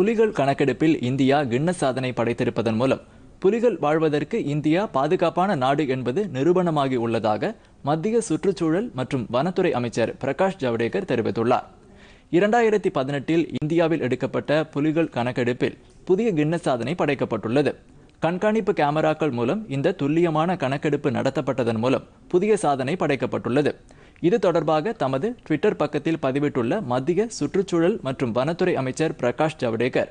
புலிகள் கணக்கெடுப்பில் இந்தியா கிண்ண சாதனை படைத்திருப்பதன் மூலம் புலிகள் வாழ்வதற்கு இந்தியா பாதுகாப்பான நாடு என்பது நிரூபணமாகி உள்ளதாக மத்திய சுற்றுச்சூழல் மற்றும் வனத்துறை அமைச்சர் பிரகாஷ் ஜவடேகர் தெரிவித்துள்ளார் இரண்டாயிரத்தி பதினெட்டில் இந்தியாவில் எடுக்கப்பட்ட புலிகள் கணக்கெடுப்பில் புதிய கிண்ண சாதனை படைக்கப்பட்டுள்ளது கண்காணிப்பு கேமராக்கள் மூலம் இந்த துல்லியமான கணக்கெடுப்பு நடத்தப்பட்டதன் மூலம் புதிய சாதனை படைக்கப்பட்டுள்ளது இது தொடர்பாக தமது ட்விட்டர் பக்கத்தில் பதிவிட்டுள்ள மத்திய சுற்றுச்சூழல் மற்றும் வனத்துறை அமைச்சர் பிரகாஷ் ஜவடேகர்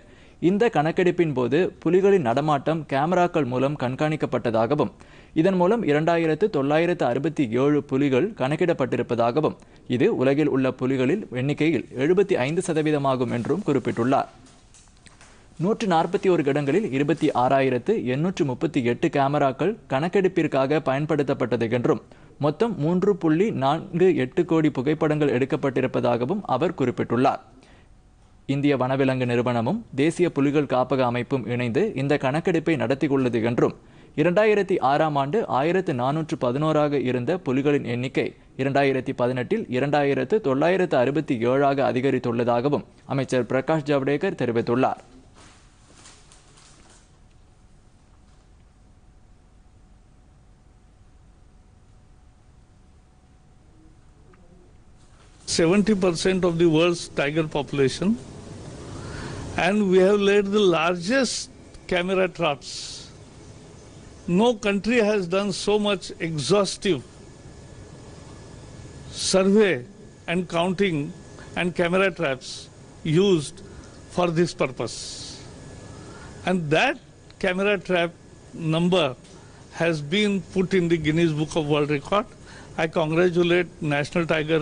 இந்த கணக்கெடுப்பின் போது புலிகளின் நடமாட்டம் கேமராக்கள் மூலம் கண்காணிக்கப்பட்டதாகவும் இதன் மூலம் இரண்டாயிரத்து தொள்ளாயிரத்து அறுபத்தி ஏழு புலிகள் கணக்கிடப்பட்டிருப்பதாகவும் இது உலகில் உள்ள புலிகளில் எண்ணிக்கையில் எழுபத்தி ஐந்து சதவீதமாகும் என்றும் குறிப்பிட்டுள்ளார் நூற்று நாற்பத்தி ஒரு இடங்களில் இருபத்தி ஆறாயிரத்து எண்ணூற்று முப்பத்தி எட்டு கேமராக்கள் கணக்கெடுப்பிற்காக பயன்படுத்தப்பட்டது என்றும் மொத்தம் மூன்று புள்ளி நான்கு எட்டு கோடி புகைப்படங்கள் எடுக்கப்பட்டிருப்பதாகவும் அவர் குறிப்பிட்டுள்ளார் இந்திய வனவிலங்கு நிறுவனமும் தேசிய புலிகள் காப்பக அமைப்பும் இணைந்து இந்த கணக்கெடுப்பை நடத்தியுள்ளது என்றும் இரண்டாயிரத்தி ஆறாம் ஆண்டு ஆயிரத்து நானூற்று பதினோராக இருந்த புலிகளின் எண்ணிக்கை இரண்டாயிரத்தி பதினெட்டில் இரண்டாயிரத்து தொள்ளாயிரத்து அறுபத்தி ஏழாக அதிகரித்துள்ளதாகவும் அமைச்சர் பிரகாஷ் ஜவடேகர் தெரிவித்துள்ளார் 70% of the world's tiger population. And we have laid the largest camera traps. No country has done so much exhaustive survey and counting and camera traps used for this purpose. And that camera trap number has been put in the Guinness Book of World Record. I congratulate National Tiger